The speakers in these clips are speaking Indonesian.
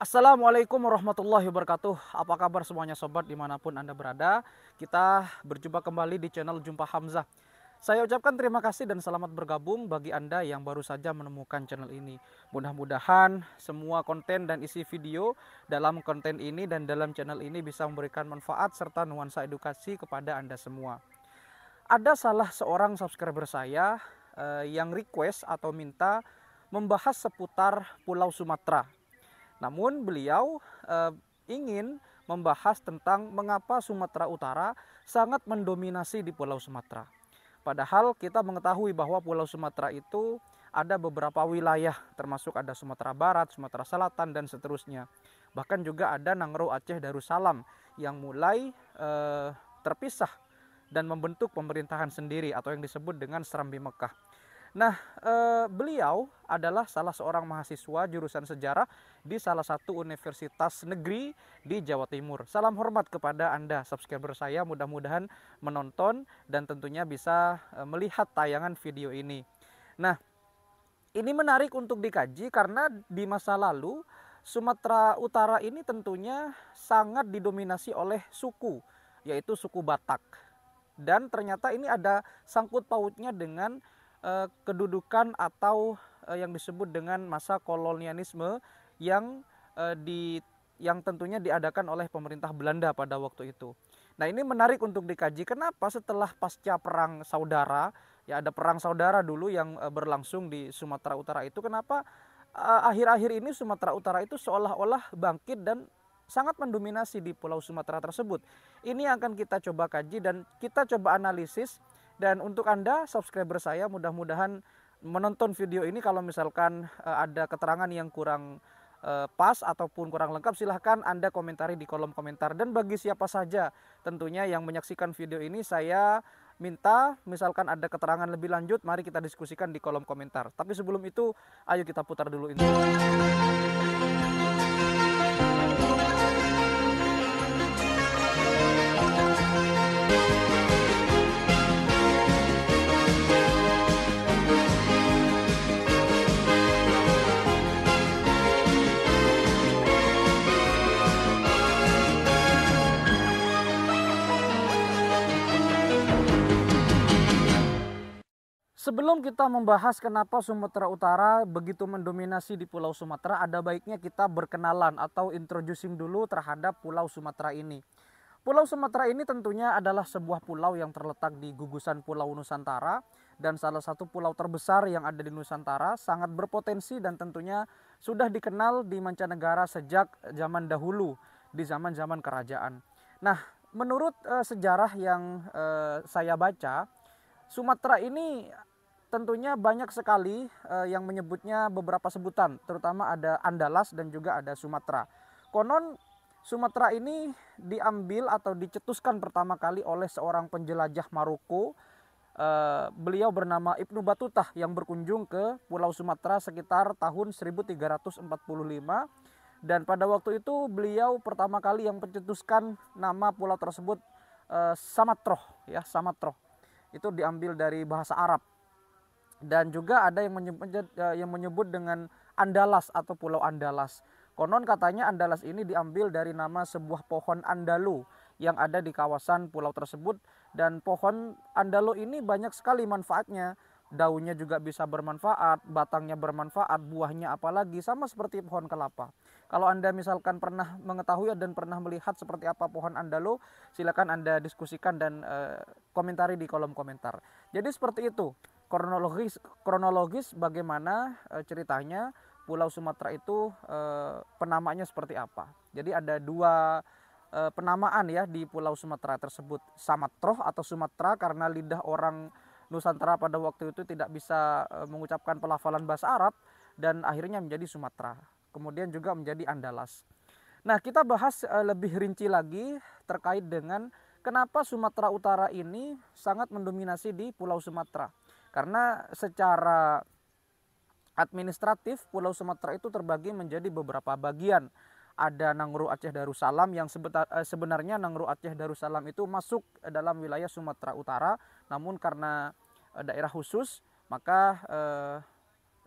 Assalamualaikum warahmatullahi wabarakatuh Apa kabar semuanya sobat dimanapun anda berada Kita berjumpa kembali di channel Jumpa Hamzah Saya ucapkan terima kasih dan selamat bergabung bagi anda yang baru saja menemukan channel ini Mudah-mudahan semua konten dan isi video dalam konten ini dan dalam channel ini bisa memberikan manfaat serta nuansa edukasi kepada anda semua Ada salah seorang subscriber saya eh, yang request atau minta membahas seputar Pulau Sumatera namun beliau eh, ingin membahas tentang mengapa Sumatera Utara sangat mendominasi di Pulau Sumatera. Padahal kita mengetahui bahwa Pulau Sumatera itu ada beberapa wilayah termasuk ada Sumatera Barat, Sumatera Selatan dan seterusnya. Bahkan juga ada Nangro Aceh Darussalam yang mulai eh, terpisah dan membentuk pemerintahan sendiri atau yang disebut dengan Serambi Mekah. Nah, eh, beliau adalah salah seorang mahasiswa jurusan sejarah di salah satu universitas negeri di Jawa Timur. Salam hormat kepada Anda subscriber saya mudah-mudahan menonton dan tentunya bisa eh, melihat tayangan video ini. Nah, ini menarik untuk dikaji karena di masa lalu Sumatera Utara ini tentunya sangat didominasi oleh suku, yaitu suku Batak. Dan ternyata ini ada sangkut pautnya dengan eh, kedudukan atau eh, yang disebut dengan masa kolonialisme yang eh, di yang tentunya diadakan oleh pemerintah Belanda pada waktu itu. Nah, ini menarik untuk dikaji kenapa setelah pasca perang saudara, ya ada perang saudara dulu yang eh, berlangsung di Sumatera Utara itu kenapa eh, akhir-akhir eh, ini Sumatera Utara itu seolah-olah bangkit dan sangat mendominasi di Pulau Sumatera tersebut. Ini akan kita coba kaji dan kita coba analisis. Dan untuk Anda, subscriber saya, mudah-mudahan menonton video ini kalau misalkan eh, ada keterangan yang kurang Eh, pas ataupun kurang lengkap silahkan Anda komentari di kolom komentar dan bagi siapa saja tentunya yang menyaksikan video ini saya minta misalkan ada keterangan lebih lanjut mari kita diskusikan di kolom komentar tapi sebelum itu ayo kita putar dulu ini Sebelum kita membahas kenapa Sumatera Utara begitu mendominasi di Pulau Sumatera, ada baiknya kita berkenalan atau introducing dulu terhadap Pulau Sumatera ini. Pulau Sumatera ini tentunya adalah sebuah pulau yang terletak di gugusan Pulau Nusantara dan salah satu pulau terbesar yang ada di Nusantara, sangat berpotensi dan tentunya sudah dikenal di mancanegara sejak zaman dahulu, di zaman-zaman kerajaan. Nah, menurut uh, sejarah yang uh, saya baca, Sumatera ini tentunya banyak sekali uh, yang menyebutnya beberapa sebutan, terutama ada Andalas dan juga ada Sumatera. Konon Sumatera ini diambil atau dicetuskan pertama kali oleh seorang penjelajah Maroko. Uh, beliau bernama Ibnu Batutah yang berkunjung ke Pulau Sumatera sekitar tahun 1345 dan pada waktu itu beliau pertama kali yang mencetuskan nama pulau tersebut uh, eh, Samatroh ya Samatroh itu diambil dari bahasa Arab dan juga ada yang menyebut, eh, yang menyebut dengan Andalas atau Pulau Andalas. Konon katanya Andalas ini diambil dari nama sebuah pohon andalu yang ada di kawasan pulau tersebut dan pohon andalu ini banyak sekali manfaatnya. Daunnya juga bisa bermanfaat, batangnya bermanfaat, buahnya apalagi sama seperti pohon kelapa. Kalau Anda misalkan pernah mengetahui dan pernah melihat seperti apa pohon andalu, silakan Anda diskusikan dan eh, komentari di kolom komentar. Jadi seperti itu kronologis kronologis bagaimana e, ceritanya Pulau Sumatera itu e, penamanya seperti apa. Jadi ada dua e, penamaan ya di Pulau Sumatera tersebut, Samatroh atau Sumatera karena lidah orang Nusantara pada waktu itu tidak bisa e, mengucapkan pelafalan bahasa Arab dan akhirnya menjadi Sumatera. Kemudian juga menjadi Andalas. Nah, kita bahas e, lebih rinci lagi terkait dengan kenapa Sumatera Utara ini sangat mendominasi di Pulau Sumatera karena secara administratif Pulau Sumatera itu terbagi menjadi beberapa bagian. Ada Nangru Aceh Darussalam yang eh, sebenarnya Nangru Aceh Darussalam itu masuk dalam wilayah Sumatera Utara, namun karena eh, daerah khusus maka eh,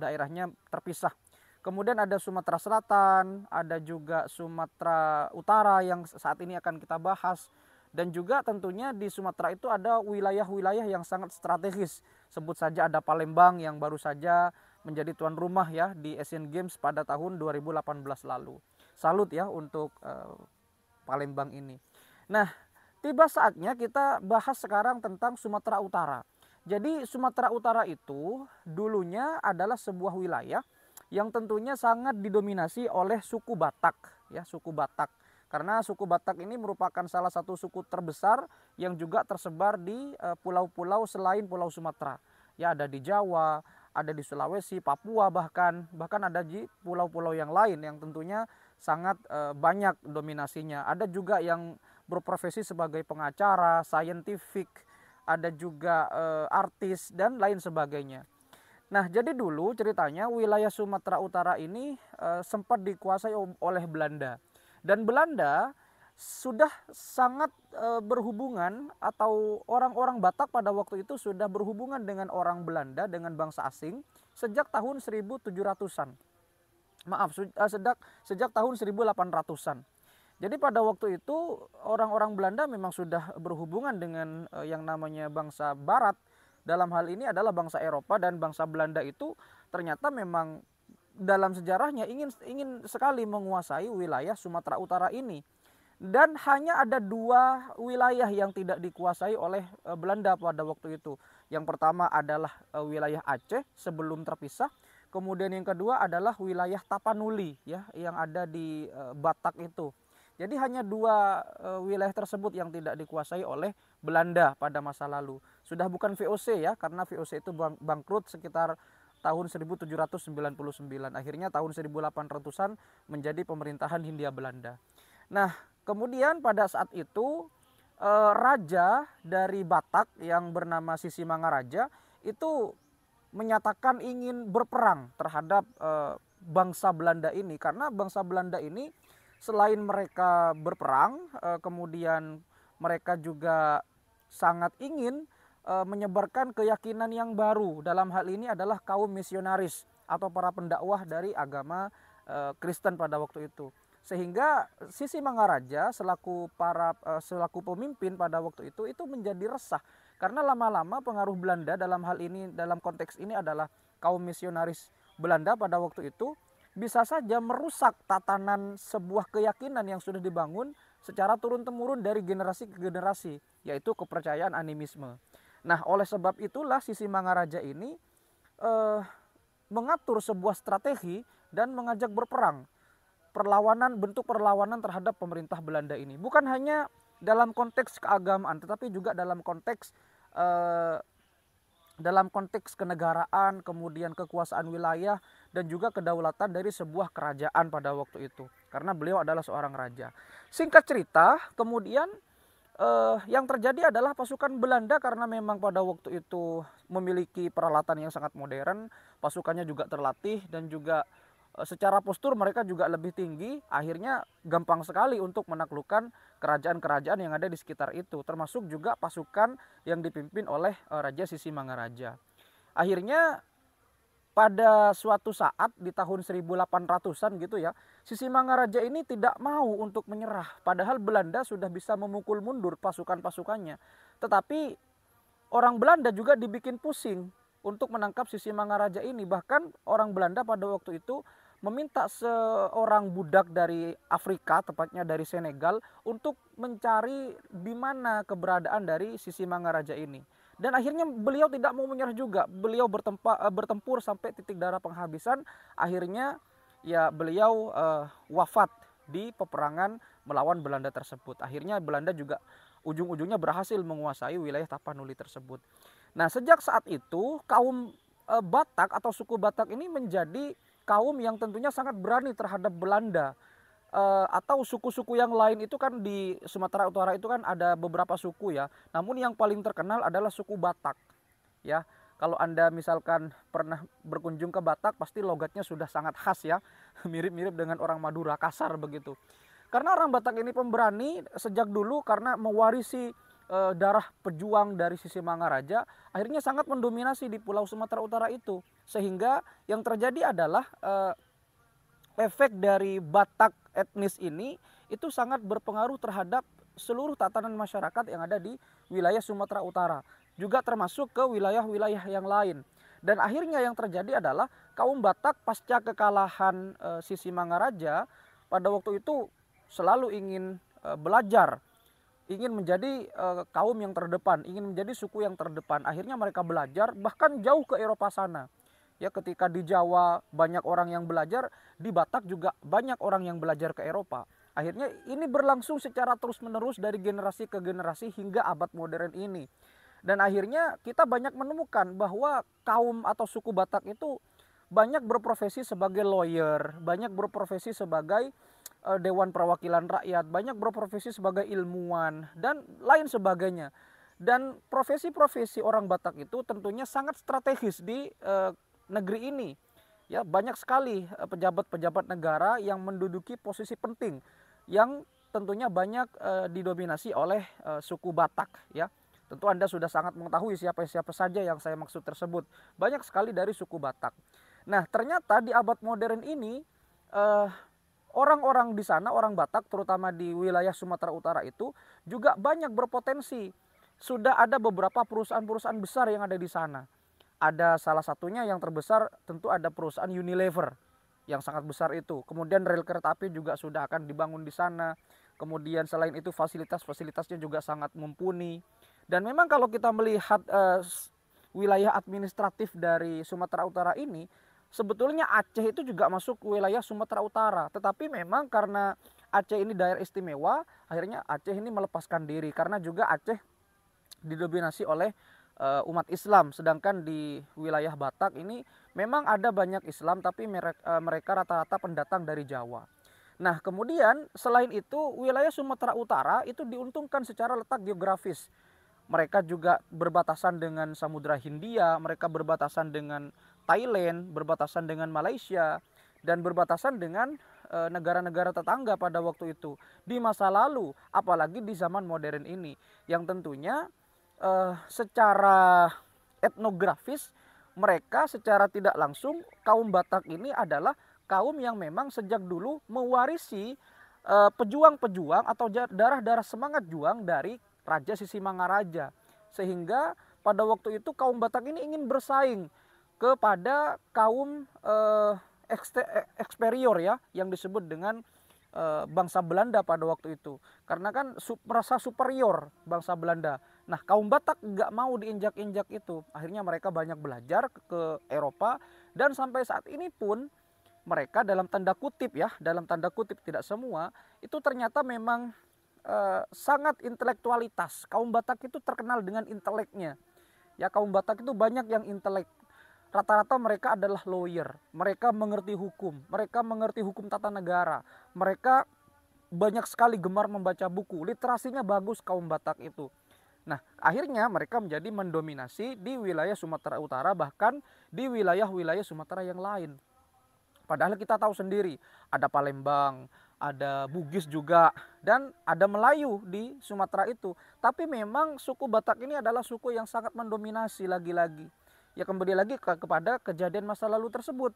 daerahnya terpisah. Kemudian ada Sumatera Selatan, ada juga Sumatera Utara yang saat ini akan kita bahas dan juga tentunya di Sumatera itu ada wilayah-wilayah yang sangat strategis sebut saja ada Palembang yang baru saja menjadi tuan rumah ya di Asian Games pada tahun 2018 lalu. Salut ya untuk uh, Palembang ini. Nah, tiba saatnya kita bahas sekarang tentang Sumatera Utara. Jadi Sumatera Utara itu dulunya adalah sebuah wilayah yang tentunya sangat didominasi oleh suku Batak ya, suku Batak karena suku Batak ini merupakan salah satu suku terbesar yang juga tersebar di eh, pulau-pulau selain Pulau Sumatera. Ya ada di Jawa, ada di Sulawesi, Papua bahkan bahkan ada di pulau-pulau yang lain yang tentunya sangat eh, banyak dominasinya. Ada juga yang berprofesi sebagai pengacara, saintifik, ada juga eh, artis dan lain sebagainya. Nah, jadi dulu ceritanya wilayah Sumatera Utara ini e, sempat dikuasai oleh Belanda. Dan Belanda sudah sangat e, berhubungan atau orang-orang Batak pada waktu itu sudah berhubungan dengan orang Belanda dengan bangsa asing sejak tahun 1700-an. Maaf, eh, sejak sejak tahun 1800-an. Jadi pada waktu itu orang-orang Belanda memang sudah berhubungan dengan e, yang namanya bangsa barat. Dalam hal ini adalah bangsa Eropa dan bangsa Belanda itu ternyata memang dalam sejarahnya ingin ingin sekali menguasai wilayah Sumatera Utara ini. Dan hanya ada dua wilayah yang tidak dikuasai oleh eh, Belanda pada waktu itu. Yang pertama adalah eh, wilayah Aceh sebelum terpisah. Kemudian yang kedua adalah wilayah Tapanuli ya yang ada di eh, Batak itu. Jadi hanya dua wilayah tersebut yang tidak dikuasai oleh Belanda pada masa lalu. Sudah bukan VOC ya karena VOC itu bangkrut sekitar tahun 1799. Akhirnya tahun 1800-an menjadi pemerintahan Hindia Belanda. Nah, kemudian pada saat itu eh, raja dari Batak yang bernama Sisi Mangaraja itu menyatakan ingin berperang terhadap eh, bangsa Belanda ini karena bangsa Belanda ini selain mereka berperang eh, kemudian mereka juga sangat ingin Eh, menyebarkan keyakinan yang baru. Dalam hal ini adalah kaum misionaris atau para pendakwah dari agama eh, Kristen pada waktu itu. Sehingga sisi Mangaraja selaku para eh, selaku pemimpin pada waktu itu itu menjadi resah karena lama-lama pengaruh Belanda dalam hal ini dalam konteks ini adalah kaum misionaris Belanda pada waktu itu bisa saja merusak tatanan sebuah keyakinan yang sudah dibangun secara turun-temurun dari generasi ke generasi, yaitu kepercayaan animisme. Nah, oleh sebab itulah sisi Mangaraja ini eh, mengatur sebuah strategi dan mengajak berperang. Perlawanan bentuk perlawanan terhadap pemerintah Belanda ini bukan hanya dalam konteks keagamaan tetapi juga dalam konteks eh, dalam konteks kenegaraan, kemudian kekuasaan wilayah dan juga kedaulatan dari sebuah kerajaan pada waktu itu karena beliau adalah seorang raja. Singkat cerita, kemudian Uh, yang terjadi adalah pasukan Belanda karena memang pada waktu itu memiliki peralatan yang sangat modern, pasukannya juga terlatih dan juga uh, secara postur mereka juga lebih tinggi. Akhirnya gampang sekali untuk menaklukkan kerajaan-kerajaan yang ada di sekitar itu, termasuk juga pasukan yang dipimpin oleh uh, Raja Sisi Mangaraja. Akhirnya pada suatu saat di tahun 1800-an gitu ya, Sisi Mangaraja ini tidak mau untuk menyerah padahal Belanda sudah bisa memukul mundur pasukan-pasukannya. Tetapi orang Belanda juga dibikin pusing untuk menangkap Sisi Mangaraja ini. Bahkan orang Belanda pada waktu itu meminta seorang budak dari Afrika, tepatnya dari Senegal, untuk mencari di mana keberadaan dari Sisi Mangaraja ini. Dan akhirnya beliau tidak mau menyerah juga. Beliau bertempa, eh, bertempur sampai titik darah penghabisan. Akhirnya ya beliau uh, wafat di peperangan melawan Belanda tersebut. Akhirnya Belanda juga ujung-ujungnya berhasil menguasai wilayah Tapanuli tersebut. Nah, sejak saat itu kaum uh, Batak atau suku Batak ini menjadi kaum yang tentunya sangat berani terhadap Belanda Uh, atau suku-suku yang lain itu kan di Sumatera Utara itu kan ada beberapa suku ya. Namun yang paling terkenal adalah suku Batak. Ya, kalau Anda misalkan pernah berkunjung ke Batak pasti logatnya sudah sangat khas ya. Mirip-mirip dengan orang Madura kasar begitu. Karena orang Batak ini pemberani sejak dulu karena mewarisi uh, darah pejuang dari sisi Mangaraja akhirnya sangat mendominasi di Pulau Sumatera Utara itu. Sehingga yang terjadi adalah uh, efek dari Batak etnis ini itu sangat berpengaruh terhadap seluruh tatanan masyarakat yang ada di wilayah Sumatera Utara, juga termasuk ke wilayah-wilayah yang lain. Dan akhirnya yang terjadi adalah kaum Batak pasca kekalahan e, Sisi Mangaraja pada waktu itu selalu ingin e, belajar, ingin menjadi e, kaum yang terdepan, ingin menjadi suku yang terdepan. Akhirnya mereka belajar bahkan jauh ke Eropa sana. Ya ketika di Jawa banyak orang yang belajar, di Batak juga banyak orang yang belajar ke Eropa. Akhirnya ini berlangsung secara terus-menerus dari generasi ke generasi hingga abad modern ini. Dan akhirnya kita banyak menemukan bahwa kaum atau suku Batak itu banyak berprofesi sebagai lawyer, banyak berprofesi sebagai eh, dewan perwakilan rakyat, banyak berprofesi sebagai ilmuwan dan lain sebagainya. Dan profesi-profesi orang Batak itu tentunya sangat strategis di eh, negeri ini. Ya, banyak sekali eh, pejabat-pejabat negara yang menduduki posisi penting yang tentunya banyak e, didominasi oleh e, suku Batak ya. Tentu Anda sudah sangat mengetahui siapa-siapa saja yang saya maksud tersebut. Banyak sekali dari suku Batak. Nah, ternyata di abad modern ini eh, orang-orang di sana, orang Batak terutama di wilayah Sumatera Utara itu juga banyak berpotensi. Sudah ada beberapa perusahaan-perusahaan besar yang ada di sana ada salah satunya yang terbesar tentu ada perusahaan Unilever yang sangat besar itu. Kemudian rel kereta api juga sudah akan dibangun di sana. Kemudian selain itu fasilitas-fasilitasnya juga sangat mumpuni. Dan memang kalau kita melihat uh, wilayah administratif dari Sumatera Utara ini, sebetulnya Aceh itu juga masuk wilayah Sumatera Utara. Tetapi memang karena Aceh ini daerah istimewa, akhirnya Aceh ini melepaskan diri karena juga Aceh didominasi oleh uh, umat Islam sedangkan di wilayah Batak ini memang ada banyak Islam tapi mereka, uh, eh, mereka rata-rata pendatang dari Jawa. Nah, kemudian selain itu wilayah Sumatera Utara itu diuntungkan secara letak geografis. Mereka juga berbatasan dengan Samudra Hindia, mereka berbatasan dengan Thailand, berbatasan dengan Malaysia, dan berbatasan dengan eh, negara-negara tetangga pada waktu itu di masa lalu, apalagi di zaman modern ini, yang tentunya uh, secara etnografis mereka secara tidak langsung kaum Batak ini adalah kaum yang memang sejak dulu mewarisi eh, pejuang-pejuang uh, atau darah-darah semangat juang dari Raja Sisimangaraja. Sehingga pada waktu itu kaum Batak ini ingin bersaing kepada kaum uh, eksterior ya yang disebut dengan uh, bangsa Belanda pada waktu itu karena kan merasa superior bangsa Belanda Nah kaum Batak nggak mau diinjak-injak itu. Akhirnya mereka banyak belajar ke Eropa dan sampai saat ini pun mereka dalam tanda kutip ya, dalam tanda kutip tidak semua itu ternyata memang e, sangat intelektualitas. Kaum Batak itu terkenal dengan inteleknya. Ya kaum Batak itu banyak yang intelek. Rata-rata mereka adalah lawyer, mereka mengerti hukum, mereka mengerti hukum tata negara, mereka banyak sekali gemar membaca buku, literasinya bagus kaum Batak itu. Nah, akhirnya mereka menjadi mendominasi di wilayah Sumatera Utara bahkan di wilayah-wilayah Sumatera yang lain. Padahal kita tahu sendiri ada Palembang, ada Bugis juga dan ada Melayu di Sumatera itu. Tapi memang suku Batak ini adalah suku yang sangat mendominasi lagi-lagi. Ya kembali lagi ke kepada kejadian masa lalu tersebut.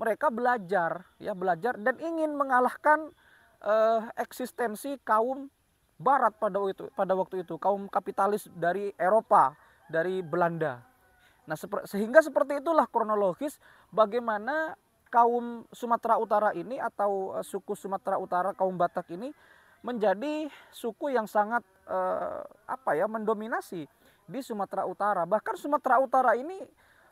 Mereka belajar ya belajar dan ingin mengalahkan eh, eksistensi kaum barat pada waktu itu, pada waktu itu kaum kapitalis dari Eropa, dari Belanda. Nah, sehingga seperti itulah kronologis bagaimana kaum Sumatera Utara ini atau uh, suku Sumatera Utara kaum Batak ini menjadi suku yang sangat uh, apa ya mendominasi di Sumatera Utara. Bahkan Sumatera Utara ini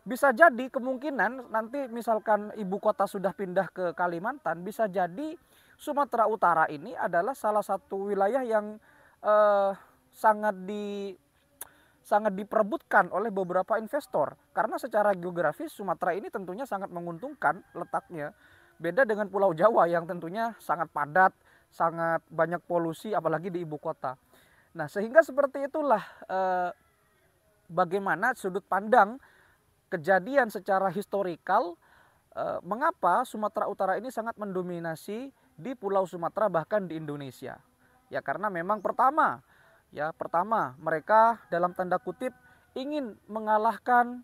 bisa jadi kemungkinan nanti misalkan ibu kota sudah pindah ke Kalimantan bisa jadi Sumatera Utara ini adalah salah satu wilayah yang eh, sangat di sangat diperebutkan oleh beberapa investor karena secara geografis Sumatera ini tentunya sangat menguntungkan letaknya beda dengan Pulau Jawa yang tentunya sangat padat sangat banyak polusi apalagi di ibu kota nah sehingga seperti itulah eh, bagaimana sudut pandang kejadian secara historikal eh, mengapa Sumatera Utara ini sangat mendominasi di Pulau Sumatera bahkan di Indonesia. Ya karena memang pertama, ya pertama mereka dalam tanda kutip ingin mengalahkan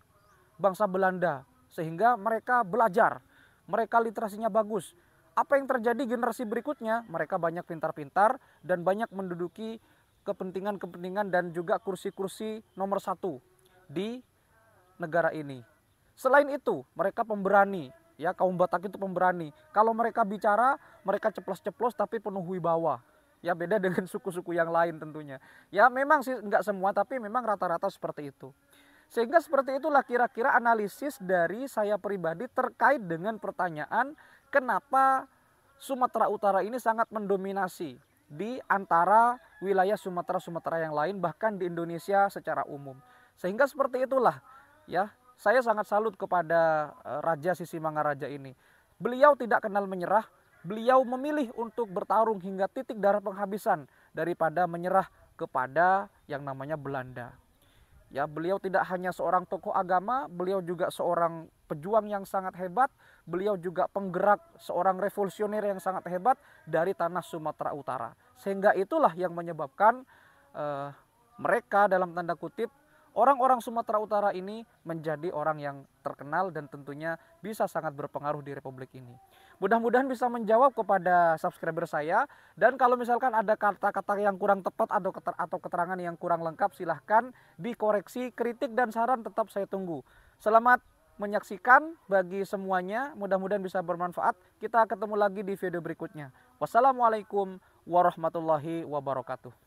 bangsa Belanda sehingga mereka belajar, mereka literasinya bagus. Apa yang terjadi generasi berikutnya? Mereka banyak pintar-pintar dan banyak menduduki kepentingan-kepentingan dan juga kursi-kursi nomor satu di negara ini. Selain itu, mereka pemberani, Ya, kaum Batak itu pemberani. Kalau mereka bicara, mereka ceplos-ceplos tapi penuh wibawa. Ya beda dengan suku-suku yang lain tentunya. Ya memang sih nggak semua tapi memang rata-rata seperti itu. Sehingga seperti itulah kira-kira analisis dari saya pribadi terkait dengan pertanyaan kenapa Sumatera Utara ini sangat mendominasi di antara wilayah Sumatera-Sumatera yang lain bahkan di Indonesia secara umum. Sehingga seperti itulah ya saya sangat salut kepada eh, Raja Sisi Mangaraja ini. Beliau tidak kenal menyerah, beliau memilih untuk bertarung hingga titik darah penghabisan daripada menyerah kepada yang namanya Belanda. Ya, beliau tidak hanya seorang tokoh agama, beliau juga seorang pejuang yang sangat hebat, beliau juga penggerak seorang revolusioner yang sangat hebat dari tanah Sumatera Utara. Sehingga itulah yang menyebabkan uh, mereka dalam tanda kutip orang-orang Sumatera Utara ini menjadi orang yang terkenal dan tentunya bisa sangat berpengaruh di republik ini. Mudah-mudahan bisa menjawab kepada subscriber saya dan kalau misalkan ada kata-kata yang kurang tepat atau atau keterangan yang kurang lengkap silahkan dikoreksi, kritik dan saran tetap saya tunggu. Selamat menyaksikan bagi semuanya, mudah-mudahan bisa bermanfaat. Kita ketemu lagi di video berikutnya. Wassalamualaikum warahmatullahi wabarakatuh.